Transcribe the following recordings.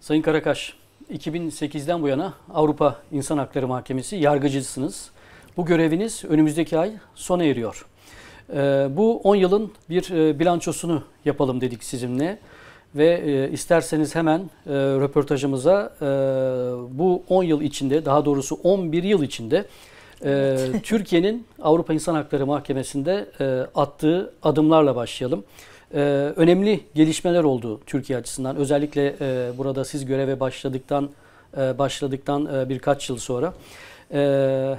Sayın Karakaş, 2008'den bu yana Avrupa İnsan Hakları Mahkemesi yargıcısınız. Bu göreviniz önümüzdeki ay sona eriyor. Ee, bu 10 yılın bir e, bilançosunu yapalım dedik sizinle ve e, isterseniz hemen e, röportajımıza bu 10 yıl içinde daha doğrusu 11 yıl içinde Türkiye'nin Avrupa İnsan Hakları Mahkemesi'nde attığı adımlarla başlayalım e, önemli gelişmeler oldu Türkiye açısından. Özellikle e, burada siz göreve başladıktan e, başladıktan e, birkaç yıl sonra. E,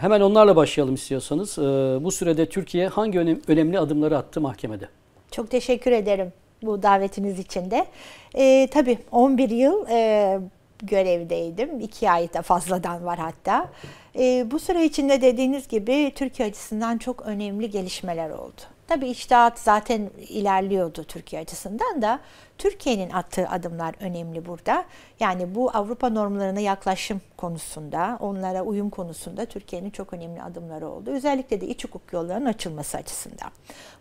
hemen onlarla başlayalım istiyorsanız. E, bu sürede Türkiye hangi önem, önemli adımları attı mahkemede? Çok teşekkür ederim bu davetiniz için de. E, tabii 11 yıl e, görevdeydim. İki ay da fazladan var hatta. E, bu süre içinde dediğiniz gibi Türkiye açısından çok önemli gelişmeler oldu. Tabii iştahat zaten ilerliyordu Türkiye açısından da Türkiye'nin attığı adımlar önemli burada. Yani bu Avrupa normlarına yaklaşım konusunda, onlara uyum konusunda Türkiye'nin çok önemli adımları oldu. Özellikle de iç hukuk yollarının açılması açısından.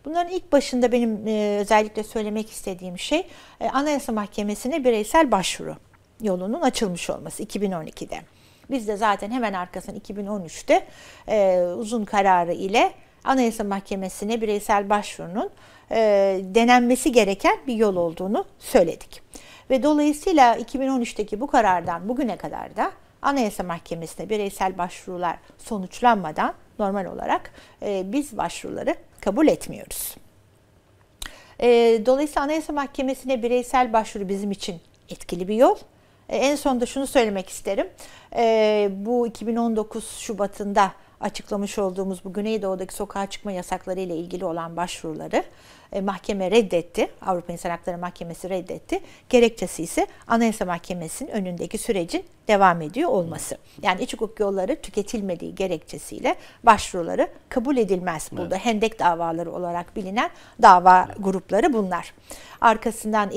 Bunların ilk başında benim e, özellikle söylemek istediğim şey e, Anayasa Mahkemesi'ne bireysel başvuru yolunun açılmış olması 2012'de. Biz de zaten hemen arkasından 2013'te e, uzun kararı ile Anayasa Mahkemesi'ne bireysel başvurunun e, denenmesi gereken bir yol olduğunu söyledik. Ve dolayısıyla 2013'teki bu karardan bugüne kadar da Anayasa Mahkemesi'ne bireysel başvurular sonuçlanmadan normal olarak e, biz başvuruları kabul etmiyoruz. E, dolayısıyla Anayasa Mahkemesi'ne bireysel başvuru bizim için etkili bir yol. E, en sonunda şunu söylemek isterim. E, bu 2019 Şubat'ında açıklamış olduğumuz bu Güneydoğu'daki sokağa çıkma yasakları ile ilgili olan başvuruları e, mahkeme reddetti. Avrupa İnsan Hakları Mahkemesi reddetti. Gerekçesi ise Anayasa Mahkemesi'nin önündeki sürecin devam ediyor olması. Yani iç hukuk yolları tüketilmediği gerekçesiyle başvuruları kabul edilmez burada. Evet. Hendek davaları olarak bilinen dava evet. grupları bunlar. Arkasından 3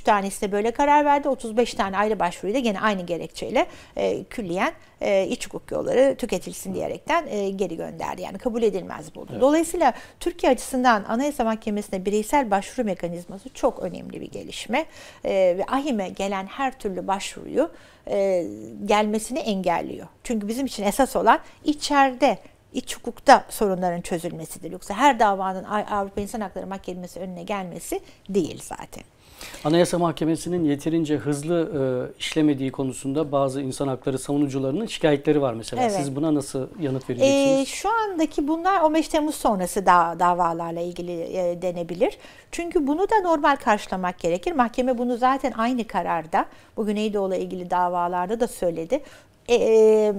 e, tanesi de böyle karar verdi. 35 tane ayrı başvuruyu da yine aynı gerekçeyle e, külliyen e, iç hukuk yolları tüketilsin diyerekten e, geri gönderdi. Yani kabul edilmez buldu. Evet. Dolayısıyla Türkiye açısından Anayasa Mahkemesi mekanizmasına bireysel başvuru mekanizması çok önemli bir gelişme. E, ve ahime gelen her türlü başvuruyu e, gelmesini engelliyor. Çünkü bizim için esas olan içeride iç hukukta sorunların çözülmesidir. Yoksa her davanın Avrupa İnsan Hakları Mahkemesi önüne gelmesi değil zaten. Anayasa Mahkemesi'nin yeterince hızlı e, işlemediği konusunda bazı insan hakları savunucularının şikayetleri var mesela. Evet. Siz buna nasıl yanıt ee, vereceksiniz? E, şu andaki bunlar 15 Temmuz sonrası da, davalarla ilgili e, denebilir. Çünkü bunu da normal karşılamak gerekir. Mahkeme bunu zaten aynı kararda, bu Güneydoğu'la ilgili davalarda da söyledi. E, e,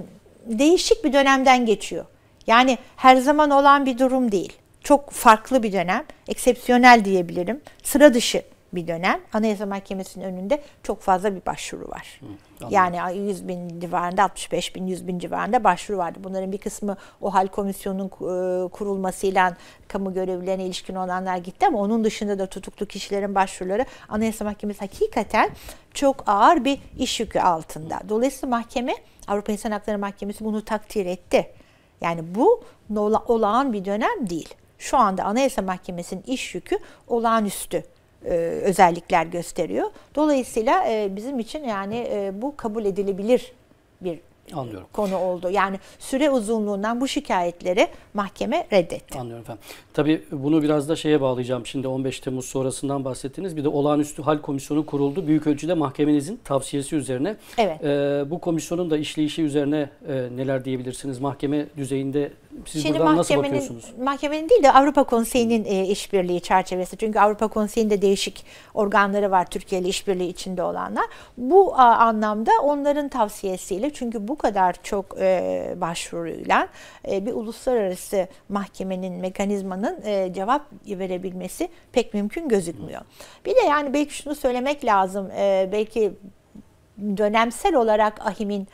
değişik bir dönemden geçiyor. Yani her zaman olan bir durum değil. Çok farklı bir dönem, eksepsiyonel diyebilirim, sıra dışı bir dönem. Anayasa Mahkemesi'nin önünde çok fazla bir başvuru var. Hı, yani 100 bin civarında, 65 bin, 100 bin civarında başvuru vardı. Bunların bir kısmı o hal komisyonunun e, kurulmasıyla kamu görevlilerine ilişkin olanlar gitti ama onun dışında da tutuklu kişilerin başvuruları Anayasa Mahkemesi hakikaten çok ağır bir iş yükü altında. Dolayısıyla mahkeme, Avrupa İnsan Hakları Mahkemesi bunu takdir etti. Yani bu olağan bir dönem değil. Şu anda Anayasa Mahkemesi'nin iş yükü olağanüstü. E, özellikler gösteriyor. Dolayısıyla e, bizim için yani e, bu kabul edilebilir bir Anlıyorum. konu oldu. Yani süre uzunluğundan bu şikayetleri mahkeme reddetti. Anlıyorum efendim. Tabii bunu biraz da şeye bağlayacağım. Şimdi 15 Temmuz sonrasından bahsettiniz. Bir de olağanüstü hal komisyonu kuruldu. Büyük ölçüde mahkemenizin tavsiyesi üzerine. Evet. E, bu komisyonun da işleyişi üzerine e, neler diyebilirsiniz? Mahkeme düzeyinde siz Şimdi mahkemenin, mahkemenin değil de Avrupa Konseyi'nin e, işbirliği çerçevesi. Çünkü Avrupa Konseyi'nde değişik organları var Türkiye ile işbirliği içinde olanlar. Bu a, anlamda onların tavsiyesiyle çünkü bu kadar çok e, başvuruyla e, bir uluslararası mahkemenin mekanizmanın e, cevap verebilmesi pek mümkün gözükmüyor. Bir de yani belki şunu söylemek lazım. E, belki dönemsel olarak ahimin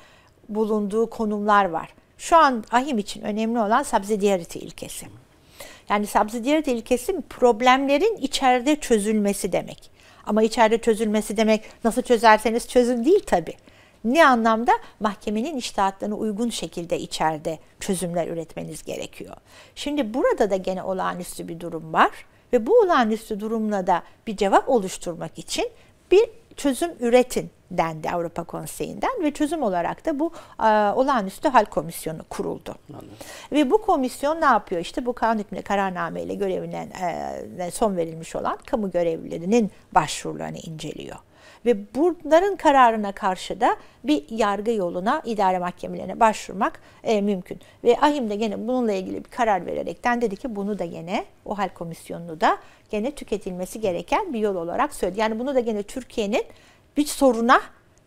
bulunduğu konumlar var. Şu an ahim için önemli olan subsidiarity ilkesi. Yani subsidiarity ilkesi problemlerin içeride çözülmesi demek. Ama içeride çözülmesi demek nasıl çözerseniz çözün değil tabi. Ne anlamda? Mahkemenin iştahatlarına uygun şekilde içeride çözümler üretmeniz gerekiyor. Şimdi burada da gene olağanüstü bir durum var ve bu olağanüstü durumla da bir cevap oluşturmak için bir çözüm üretin dendi Avrupa Konseyi'nden ve çözüm olarak da bu a, e, olağanüstü hal komisyonu kuruldu. Anladım. Ve bu komisyon ne yapıyor? İşte bu kanun hükmüne kararnameyle görevine e, son verilmiş olan kamu görevlilerinin başvurularını inceliyor. Ve bunların kararına karşı da bir yargı yoluna, idare mahkemelerine başvurmak e, mümkün. Ve Ahim de gene bununla ilgili bir karar vererekten dedi ki bunu da gene o hal komisyonunu da gene tüketilmesi gereken bir yol olarak söyledi. Yani bunu da gene Türkiye'nin bir soruna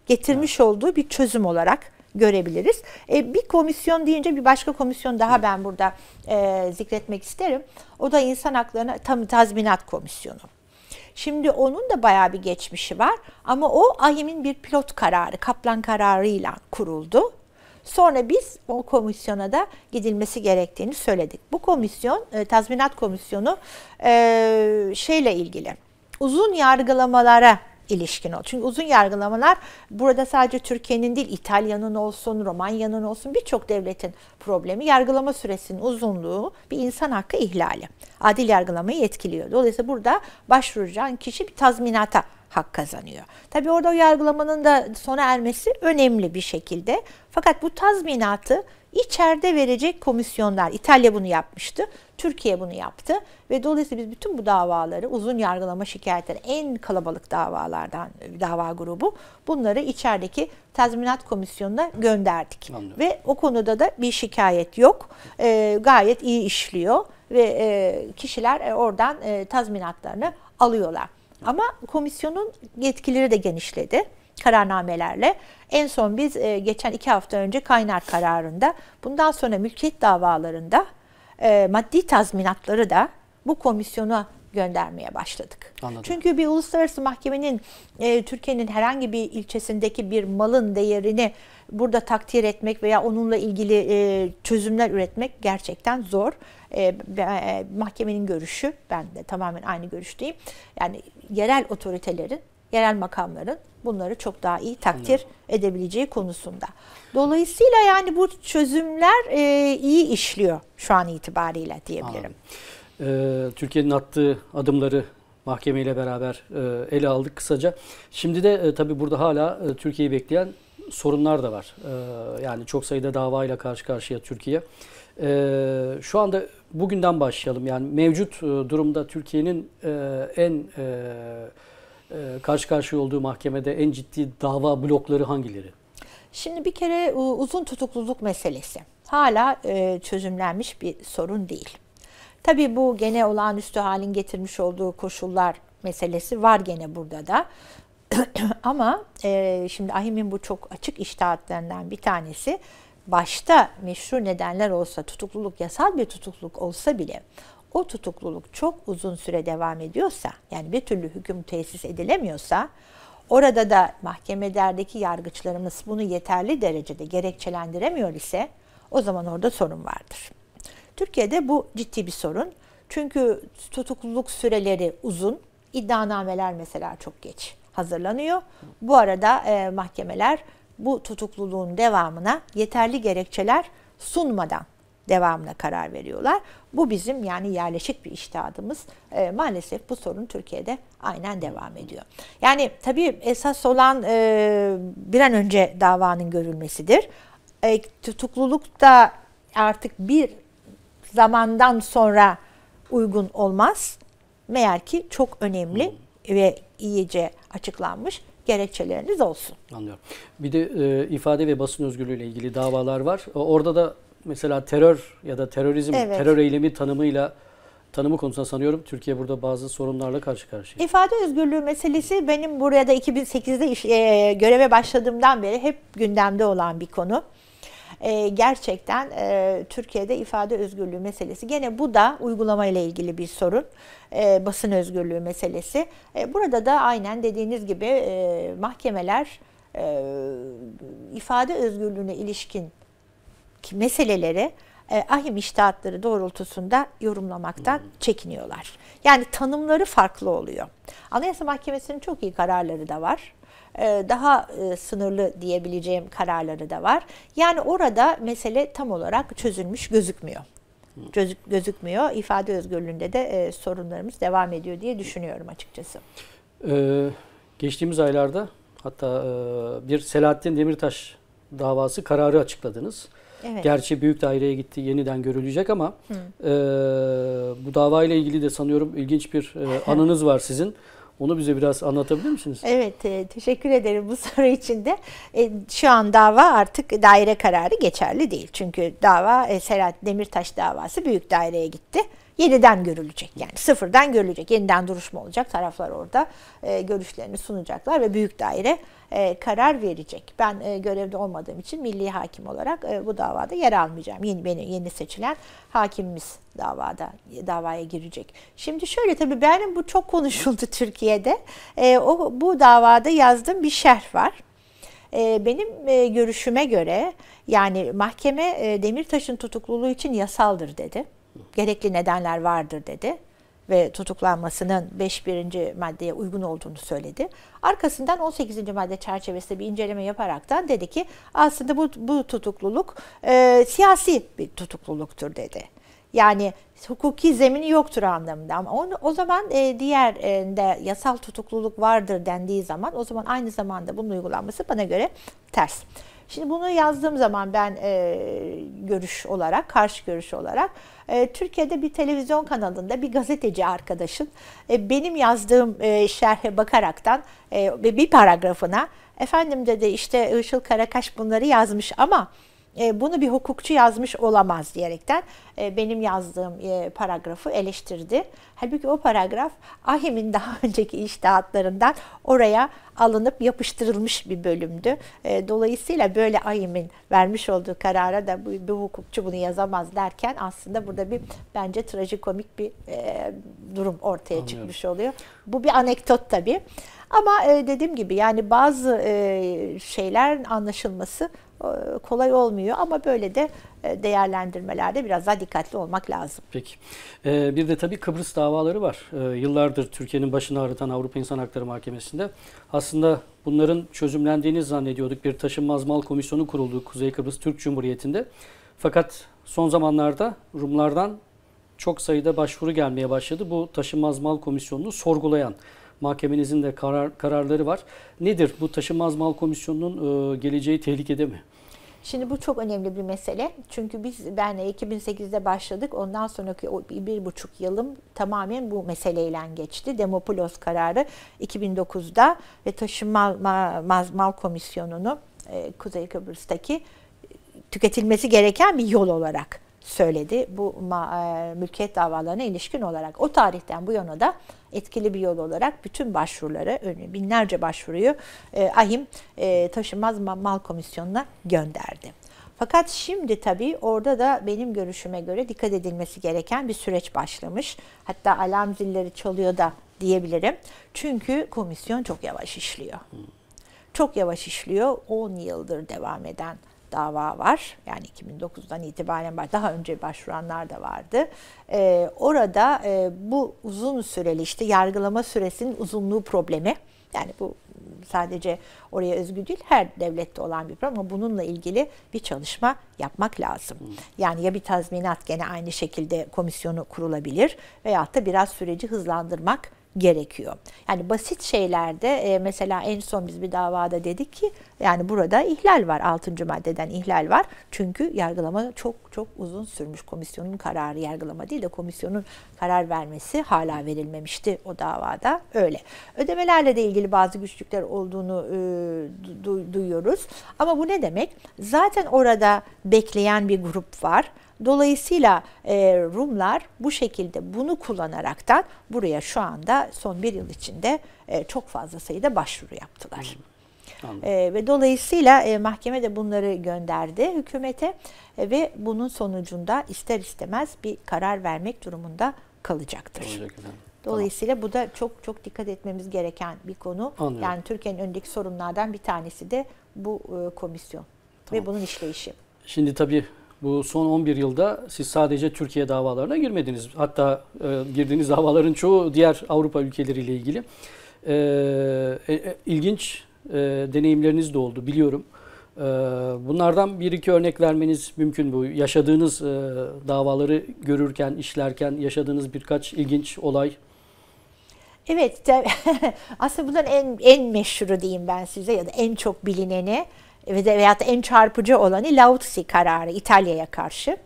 getirmiş evet. olduğu bir çözüm olarak görebiliriz. E, bir komisyon deyince bir başka komisyon daha evet. ben burada e, zikretmek isterim. O da insan haklarına tam tazminat komisyonu. Şimdi onun da bayağı bir geçmişi var ama o AHİM'in bir pilot kararı, Kaplan kararıyla kuruldu. Sonra biz o komisyona da gidilmesi gerektiğini söyledik. Bu komisyon, e, tazminat komisyonu e, şeyle ilgili, uzun yargılamalara ilişkin ol. Çünkü uzun yargılamalar burada sadece Türkiye'nin değil İtalya'nın olsun, Romanya'nın olsun birçok devletin problemi yargılama süresinin uzunluğu bir insan hakkı ihlali. Adil yargılamayı etkiliyor. Dolayısıyla burada başvuracağın kişi bir tazminata hak kazanıyor. Tabi orada o yargılamanın da sona ermesi önemli bir şekilde. Fakat bu tazminatı içeride verecek komisyonlar, İtalya bunu yapmıştı, Türkiye bunu yaptı ve dolayısıyla biz bütün bu davaları uzun yargılama şikayetleri en kalabalık davalardan dava grubu bunları içerideki tazminat komisyonuna gönderdik. Anladım. Ve o konuda da bir şikayet yok. E, gayet iyi işliyor ve e, kişiler e, oradan e, tazminatlarını alıyorlar. Ama komisyonun yetkileri de genişledi kararnamelerle. En son biz e, geçen iki hafta önce kaynar kararında bundan sonra mülkiyet davalarında e, maddi tazminatları da bu komisyona göndermeye başladık. Anladım. Çünkü bir uluslararası mahkemenin e, Türkiye'nin herhangi bir ilçesindeki bir malın değerini burada takdir etmek veya onunla ilgili e, çözümler üretmek gerçekten zor. E, e, mahkemenin görüşü, ben de tamamen aynı görüşteyim. Yani yerel otoritelerin yerel makamların bunları çok daha iyi takdir Anladım. edebileceği konusunda. Dolayısıyla yani bu çözümler e, iyi işliyor şu an itibariyle diyebilirim. Ee, Türkiye'nin attığı adımları mahkemeyle beraber e, ele aldık kısaca. Şimdi de e, tabii burada hala e, Türkiye'yi bekleyen sorunlar da var. E, yani çok sayıda davayla karşı karşıya Türkiye. E, şu anda bugünden başlayalım. Yani mevcut e, durumda Türkiye'nin e, en... E, ee, karşı karşıya olduğu mahkemede en ciddi dava blokları hangileri? Şimdi bir kere e, uzun tutukluluk meselesi hala e, çözümlenmiş bir sorun değil. Tabii bu gene olağanüstü halin getirmiş olduğu koşullar meselesi var gene burada da. Ama e, şimdi Ahim'in bu çok açık iştahatlarından bir tanesi başta meşru nedenler olsa tutukluluk yasal bir tutukluluk olsa bile o tutukluluk çok uzun süre devam ediyorsa yani bir türlü hüküm tesis edilemiyorsa orada da mahkemelerdeki yargıçlarımız bunu yeterli derecede gerekçelendiremiyor ise o zaman orada sorun vardır. Türkiye'de bu ciddi bir sorun. Çünkü tutukluluk süreleri uzun, iddianameler mesela çok geç hazırlanıyor. Bu arada e, mahkemeler bu tutukluluğun devamına yeterli gerekçeler sunmadan devamına karar veriyorlar. Bu bizim yani yerleşik bir iştahımız. E, maalesef bu sorun Türkiye'de aynen devam ediyor. Yani tabii esas olan e, bir an önce davanın görülmesidir. E, tutukluluk da artık bir zamandan sonra uygun olmaz. Meğer ki çok önemli hmm. ve iyice açıklanmış gerekçeleriniz olsun. Anlıyorum. Bir de e, ifade ve basın özgürlüğü ile ilgili davalar var. Orada da mesela terör ya da terörizm, evet. terör eylemi tanımıyla tanımı konusunda sanıyorum Türkiye burada bazı sorunlarla karşı karşıya. İfade özgürlüğü meselesi benim buraya da 2008'de iş, e, göreve başladığımdan beri hep gündemde olan bir konu. E, gerçekten e, Türkiye'de ifade özgürlüğü meselesi gene bu da uygulama ile ilgili bir sorun. E, basın özgürlüğü meselesi. E, burada da aynen dediğiniz gibi e, mahkemeler e, ifade özgürlüğüne ilişkin meseleleri e, ahim iştahatları doğrultusunda yorumlamaktan hmm. çekiniyorlar. Yani tanımları farklı oluyor. Anayasa Mahkemesi'nin çok iyi kararları da var. E, daha e, sınırlı diyebileceğim kararları da var. Yani orada mesele tam olarak çözülmüş gözükmüyor. Gözük, hmm. gözükmüyor. İfade özgürlüğünde de e, sorunlarımız devam ediyor diye düşünüyorum açıkçası. Ee, geçtiğimiz aylarda hatta e, bir Selahattin Demirtaş davası kararı açıkladınız. Evet. Gerçi büyük daireye gitti yeniden görülecek ama Hı. e, bu davayla ilgili de sanıyorum ilginç bir e, anınız var sizin. Onu bize biraz anlatabilir misiniz? Evet, e, teşekkür ederim bu soru için de. E, şu an dava artık daire kararı geçerli değil. Çünkü dava e, Serhat Demirtaş davası büyük daireye gitti yeniden görülecek. Yani sıfırdan görülecek. Yeniden duruşma olacak. Taraflar orada e, görüşlerini sunacaklar ve büyük daire e, karar verecek. Ben e, görevde olmadığım için milli hakim olarak e, bu davada yer almayacağım. Yeni beni yeni seçilen hakimimiz davada davaya girecek. Şimdi şöyle tabii benim bu çok konuşuldu Türkiye'de. E, o bu davada yazdığım bir şerh var. E, benim e, görüşüme göre yani mahkeme e, Demirtaş'ın tutukluluğu için yasaldır dedi. Gerekli nedenler vardır dedi ve tutuklanmasının 51. maddeye uygun olduğunu söyledi. Arkasından 18. madde çerçevesinde bir inceleme yaparaktan dedi ki aslında bu, bu tutukluluk e, siyasi bir tutukluluktur dedi. Yani hukuki zemini yoktur anlamında ama onu, o zaman e, diğer e, de yasal tutukluluk vardır dendiği zaman o zaman aynı zamanda bunun uygulanması bana göre ters. Şimdi bunu yazdığım zaman ben e, görüş olarak, karşı görüş olarak e, Türkiye'de bir televizyon kanalında bir gazeteci arkadaşın e, benim yazdığım e, şerhe bakaraktan e, bir paragrafına efendim dedi işte Işıl Karakaş bunları yazmış ama e, bunu bir hukukçu yazmış olamaz diyerekten e, benim yazdığım e, paragrafı eleştirdi. Halbuki o paragraf Ahim'in daha önceki iştahatlarından oraya alınıp yapıştırılmış bir bölümdü. E, dolayısıyla böyle Ahim'in vermiş olduğu karara da bu, bir hukukçu bunu yazamaz derken aslında burada bir bence trajikomik bir durum ortaya Anlıyorum. çıkmış oluyor. Bu bir anekdot tabii. Ama e, dediğim gibi yani bazı şeyler anlaşılması ee, kolay olmuyor ama böyle de e, değerlendirmelerde biraz daha dikkatli olmak lazım. Peki. Ee, bir de tabii Kıbrıs davaları var. Ee, yıllardır Türkiye'nin başını ağrıtan Avrupa İnsan Hakları Mahkemesi'nde. Aslında bunların çözümlendiğini zannediyorduk. Bir taşınmaz mal komisyonu kuruldu Kuzey Kıbrıs Türk Cumhuriyeti'nde. Fakat son zamanlarda Rumlardan çok sayıda başvuru gelmeye başladı. Bu taşınmaz mal komisyonunu sorgulayan mahkemenizin de karar, kararları var. Nedir bu taşınmaz mal komisyonunun e, geleceği tehlikede mi? Şimdi bu çok önemli bir mesele. Çünkü biz ben 2008'de başladık. Ondan sonraki o bir buçuk yılım tamamen bu meseleyle geçti. Demopulos kararı 2009'da ve taşınmaz mal komisyonunu e, Kuzey Kıbrıs'taki e, tüketilmesi gereken bir yol olarak söyledi bu e, mülkiyet davalarına ilişkin olarak. O tarihten bu yana da etkili bir yol olarak bütün başvuruları, binlerce başvuruyu e, ahim e, taşınmaz mal komisyonuna gönderdi. Fakat şimdi tabii orada da benim görüşüme göre dikkat edilmesi gereken bir süreç başlamış. Hatta alarm zilleri çalıyor da diyebilirim. Çünkü komisyon çok yavaş işliyor. Çok yavaş işliyor. 10 yıldır devam eden dava var. Yani 2009'dan itibaren var. Daha önce başvuranlar da vardı. E, orada e, bu uzun süreli işte yargılama süresinin uzunluğu problemi. Yani bu sadece oraya özgü değil her devlette olan bir problem ama bununla ilgili bir çalışma yapmak lazım. Yani ya bir tazminat gene aynı şekilde komisyonu kurulabilir veyahut da biraz süreci hızlandırmak gerekiyor. Yani basit şeylerde e, mesela en son biz bir davada dedik ki yani burada ihlal var. 6. maddeden ihlal var. Çünkü yargılama çok çok uzun sürmüş. Komisyonun kararı yargılama değil de komisyonun karar vermesi hala verilmemişti o davada. Öyle. Ödemelerle de ilgili bazı güçlükler olduğunu e, duyuyoruz. Ama bu ne demek? Zaten orada bekleyen bir grup var Dolayısıyla e, Rumlar bu şekilde bunu kullanaraktan buraya şu anda son bir yıl içinde e, çok fazla sayıda başvuru yaptılar. E, ve dolayısıyla e, mahkeme de bunları gönderdi hükümete e, ve bunun sonucunda ister istemez bir karar vermek durumunda kalacaktır. Dolayısıyla tamam. bu da çok çok dikkat etmemiz gereken bir konu. Anlıyorum. Yani Türkiye'nin öndeki sorunlardan bir tanesi de bu e, komisyon tamam. ve bunun işleyişi. Şimdi tabii bu son 11 yılda siz sadece Türkiye davalarına girmediniz. Hatta e, girdiğiniz davaların çoğu diğer Avrupa ülkeleriyle ilgili. E, e, e, ilginç e, deneyimleriniz de oldu biliyorum. E, bunlardan bir iki örnek vermeniz mümkün bu. Yaşadığınız e, davaları görürken, işlerken yaşadığınız birkaç ilginç olay. Evet, aslında bunların en, en meşhuru diyeyim ben size ya da en çok bilineni e, veya da en çarpıcı olanı Lao kararı İtalya'ya karşı.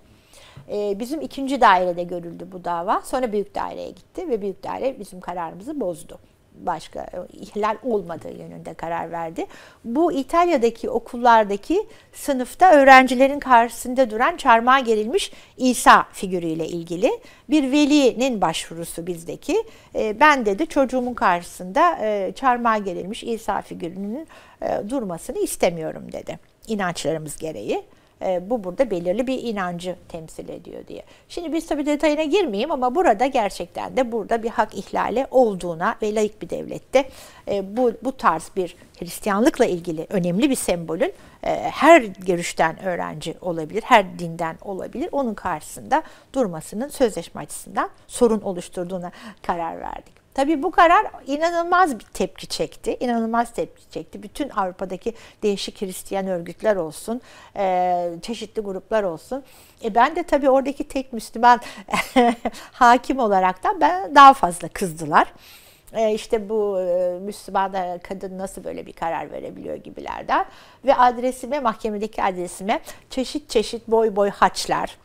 E, bizim ikinci dairede görüldü bu dava. Sonra büyük daireye gitti ve büyük daire bizim kararımızı bozdu başka e, ihlal olmadığı yönünde karar verdi. Bu İtalya'daki okullardaki sınıfta öğrencilerin karşısında duran çarmıha gerilmiş İsa figürüyle ilgili bir velinin başvurusu bizdeki. E, ben dedi çocuğumun karşısında e, çarmıha gerilmiş İsa figürünün durmasını istemiyorum dedi inançlarımız gereği e, bu burada belirli bir inancı temsil ediyor diye. Şimdi biz tabii detayına girmeyeyim ama burada gerçekten de burada bir hak ihlali olduğuna ve laik bir devlette e, bu, bu tarz bir Hristiyanlıkla ilgili önemli bir sembolün e, her görüşten öğrenci olabilir, her dinden olabilir. Onun karşısında durmasının sözleşme açısından sorun oluşturduğuna karar verdik. Tabii bu karar inanılmaz bir tepki çekti. İnanılmaz tepki çekti. Bütün Avrupa'daki değişik Hristiyan örgütler olsun, e, çeşitli gruplar olsun. E ben de tabii oradaki tek Müslüman hakim olarak da ben daha fazla kızdılar e, İşte bu e, Müslüman e, kadın nasıl böyle bir karar verebiliyor gibilerden. Ve adresime, mahkemedeki adresime çeşit çeşit boy boy haçlar,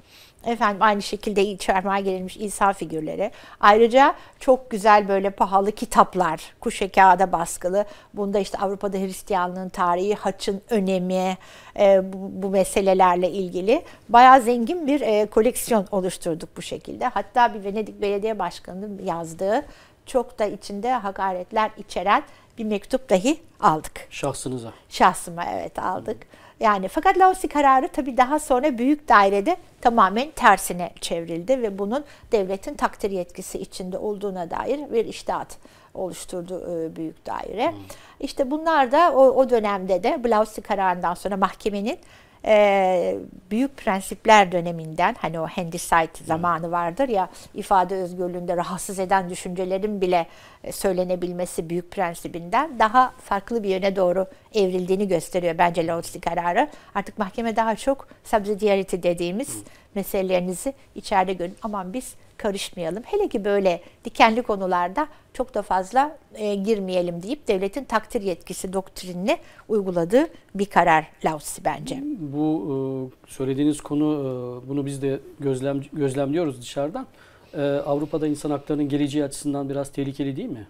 Efendim aynı şekilde içermeye gelinmiş İsa figürleri. Ayrıca çok güzel böyle pahalı kitaplar, kuşe kağıda baskılı. Bunda işte Avrupa'da Hristiyanlığın tarihi, haçın önemi, e, bu, bu meselelerle ilgili bayağı zengin bir e, koleksiyon oluşturduk bu şekilde. Hatta bir Venedik Belediye Başkanı'nın yazdığı çok da içinde hakaretler içeren bir mektup dahi aldık. Şahsınıza. Şahsıma evet aldık. Hmm. Yani fakat Laosi kararı tabii daha sonra büyük dairede tamamen tersine çevrildi ve bunun devletin takdir yetkisi içinde olduğuna dair bir iştahat oluşturdu e, büyük daire. Hmm. İşte bunlar da o, o dönemde de Blausi kararından sonra mahkemenin e, büyük prensipler döneminden hani o Handyside hmm. zamanı vardır ya ifade özgürlüğünde rahatsız eden düşüncelerin bile e, söylenebilmesi büyük prensibinden daha farklı bir yöne doğru evrildiğini gösteriyor bence Lodzi kararı. Artık mahkeme daha çok subsidiarity dediğimiz meselelerinizi içeride görün. Aman biz karışmayalım. Hele ki böyle dikenli konularda çok da fazla e, girmeyelim deyip devletin takdir yetkisi doktrinini uyguladığı bir karar Lausi bence. Bu e, söylediğiniz konu e, bunu biz de gözlem, gözlemliyoruz dışarıdan. E, Avrupa'da insan haklarının geleceği açısından biraz tehlikeli değil mi?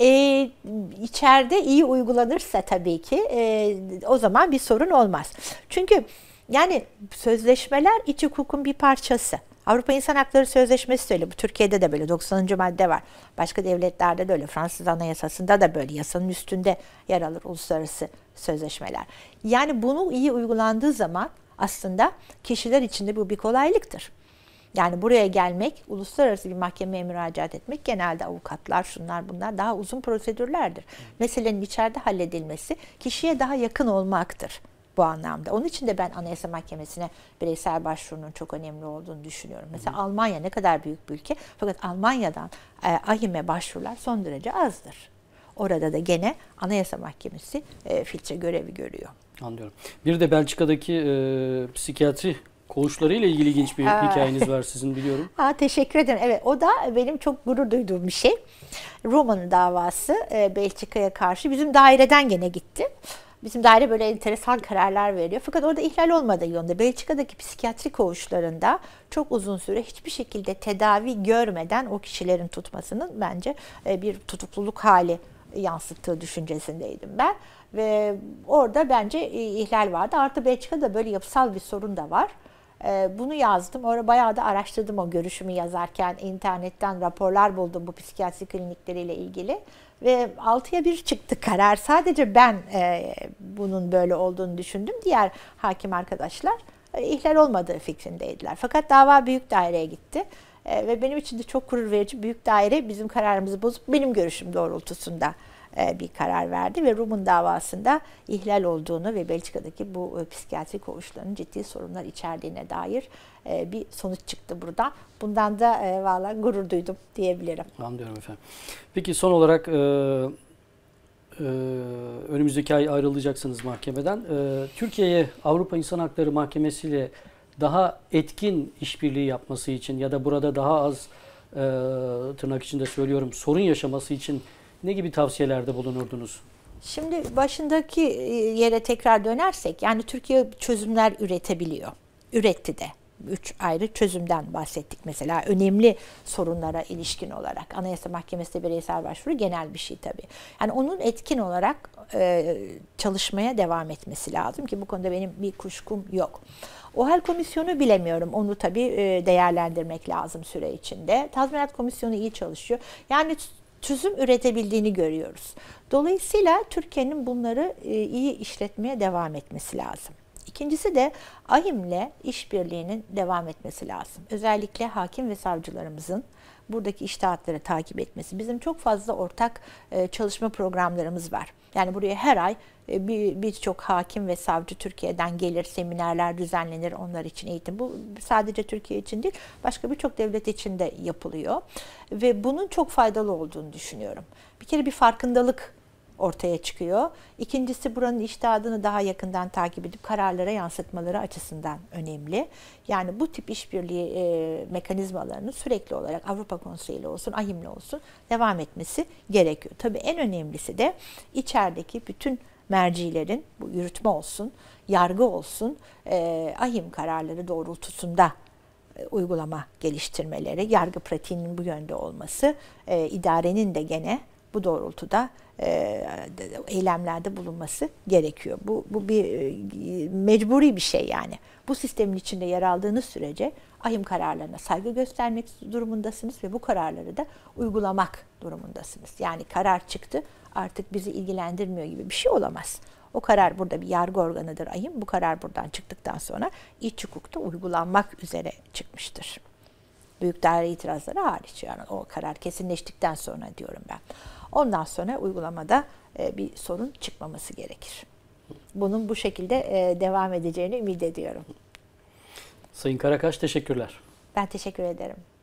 E, içeride iyi uygulanırsa tabii ki e, o zaman bir sorun olmaz. Çünkü yani sözleşmeler iç hukukun bir parçası. Avrupa İnsan Hakları Sözleşmesi de öyle. Bu Türkiye'de de böyle 90. madde var. Başka devletlerde de öyle. Fransız Anayasası'nda da böyle. Yasanın üstünde yer alır uluslararası sözleşmeler. Yani bunu iyi uygulandığı zaman aslında kişiler için de bu bir kolaylıktır. Yani buraya gelmek, uluslararası bir mahkemeye müracaat etmek genelde avukatlar, şunlar bunlar daha uzun prosedürlerdir. Meselenin içeride halledilmesi kişiye daha yakın olmaktır bu anlamda. Onun için de ben Anayasa Mahkemesi'ne bireysel başvurunun çok önemli olduğunu düşünüyorum. Mesela hı Almanya ne kadar büyük bir ülke fakat Almanya'dan e, ahime başvurular son derece azdır. Orada da gene Anayasa Mahkemesi e, filtre görevi görüyor. Anlıyorum. Bir de Belçika'daki e, psikiyatri Koğuşlarıyla ilgili ilginç bir ha. hikayeniz var sizin biliyorum. Ha, teşekkür ederim. Evet o da benim çok gurur duyduğum bir şey. Roman davası e, Belçika'ya karşı bizim daireden gene gitti. Bizim daire böyle enteresan kararlar veriyor. Fakat orada ihlal olmadı yönde Belçika'daki psikiyatri koğuşlarında çok uzun süre hiçbir şekilde tedavi görmeden o kişilerin tutmasının bence e, bir tutukluluk hali yansıttığı düşüncesindeydim ben. Ve orada bence e, ihlal vardı. Artı Belçika'da böyle yapısal bir sorun da var. Ee, bunu yazdım. Orada bayağı da araştırdım o görüşümü yazarken. internetten raporlar buldum bu psikiyatri klinikleriyle ilgili. Ve 6'ya 1 çıktı karar. Sadece ben e, bunun böyle olduğunu düşündüm. Diğer hakim arkadaşlar e, ihlal olmadığı fikrindeydiler. Fakat dava büyük daireye gitti. E, ve benim için de çok gurur verici büyük daire bizim kararımızı bozup benim görüşüm doğrultusunda e, bir karar verdi ve Rum'un davasında ihlal olduğunu ve Belçika'daki bu e, psikiyatri koğuşlarının ciddi sorunlar içerdiğine dair e, bir sonuç çıktı burada. Bundan da valla gurur duydum diyebilirim. Anlıyorum efendim. Peki son olarak önümüzdeki ay ayrılacaksınız mahkemeden. Türkiye'ye Avrupa İnsan Hakları Mahkemesi ile daha etkin işbirliği yapması için ya da burada daha az tırnak içinde söylüyorum sorun yaşaması için ne gibi tavsiyelerde bulunurdunuz? Şimdi başındaki e, yere tekrar dönersek yani Türkiye çözümler üretebiliyor. Üretti de. Üç ayrı çözümden bahsettik mesela önemli sorunlara ilişkin olarak. Anayasa Mahkemesi bireysel başvuru genel bir şey tabii. Yani onun etkin olarak e, çalışmaya devam etmesi lazım ki bu konuda benim bir kuşkum yok. OHAL komisyonu bilemiyorum. Onu tabii e, değerlendirmek lazım süre içinde. Tazminat komisyonu iyi çalışıyor. Yani çözüm üretebildiğini görüyoruz. Dolayısıyla Türkiye'nin bunları e, iyi işletmeye devam etmesi lazım. İkincisi de ahimle işbirliğinin devam etmesi lazım. Özellikle hakim ve savcılarımızın buradaki iştahatları takip etmesi. Bizim çok fazla ortak e, çalışma programlarımız var. Yani buraya her ay e, birçok hakim ve savcı Türkiye'den gelir, seminerler düzenlenir onlar için eğitim. Bu sadece Türkiye için değil, başka birçok devlet için de yapılıyor. Ve bunun çok faydalı olduğunu düşünüyorum. Bir kere bir farkındalık ortaya çıkıyor. İkincisi buranın iştahını daha yakından takip edip kararlara yansıtmaları açısından önemli. Yani bu tip işbirliği e, mekanizmalarının sürekli olarak Avrupa Konseyi ile olsun, AHİM'le olsun devam etmesi gerekiyor. Tabii en önemlisi de içerideki bütün mercilerin, bu yürütme olsun, yargı olsun, e, ahim kararları doğrultusunda e, uygulama geliştirmeleri, yargı pratiğinin bu yönde olması, e, idarenin de gene bu doğrultuda e, eylemlerde bulunması gerekiyor. Bu, bu bir e, mecburi bir şey yani. Bu sistemin içinde yer aldığınız sürece ahim kararlarına saygı göstermek durumundasınız ve bu kararları da uygulamak durumundasınız. Yani karar çıktı artık bizi ilgilendirmiyor gibi bir şey olamaz. O karar burada bir yargı organıdır ayın. Bu karar buradan çıktıktan sonra iç hukukta uygulanmak üzere çıkmıştır. Büyük daire itirazları hariç yani o karar kesinleştikten sonra diyorum ben. Ondan sonra uygulamada e, bir sorun çıkmaması gerekir. Bunun bu şekilde e, devam edeceğini ümit ediyorum. Sayın Karakaş teşekkürler. Ben teşekkür ederim.